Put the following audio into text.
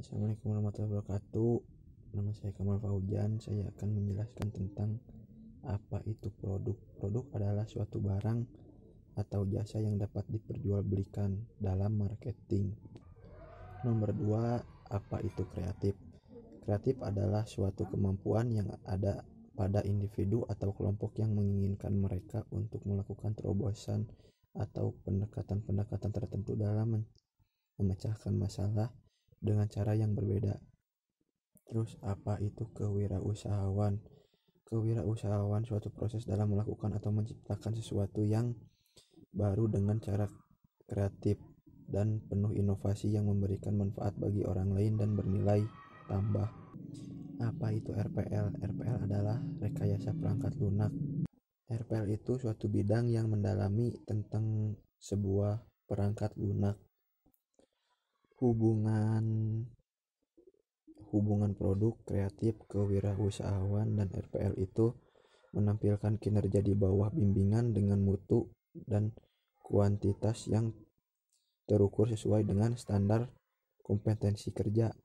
Assalamualaikum warahmatullahi wabarakatuh Nama saya Kamal Faujan Saya akan menjelaskan tentang apa itu produk Produk adalah suatu barang atau jasa yang dapat diperjualbelikan dalam marketing Nomor 2 Apa itu kreatif? Kreatif adalah suatu kemampuan yang ada pada individu atau kelompok yang menginginkan mereka untuk melakukan terobosan atau pendekatan-pendekatan tertentu dalam memecahkan masalah dengan cara yang berbeda. Terus apa itu kewirausahaan? Kewirausahaan suatu proses dalam melakukan atau menciptakan sesuatu yang baru dengan cara kreatif dan penuh inovasi yang memberikan manfaat bagi orang lain dan bernilai tambah. Apa itu RPL? RPL adalah rekayasa perangkat lunak. RPL itu suatu bidang yang mendalami tentang sebuah perangkat lunak hubungan hubungan produk kreatif kewirausahaan dan RPL itu menampilkan kinerja di bawah bimbingan dengan mutu dan kuantitas yang terukur sesuai dengan standar kompetensi kerja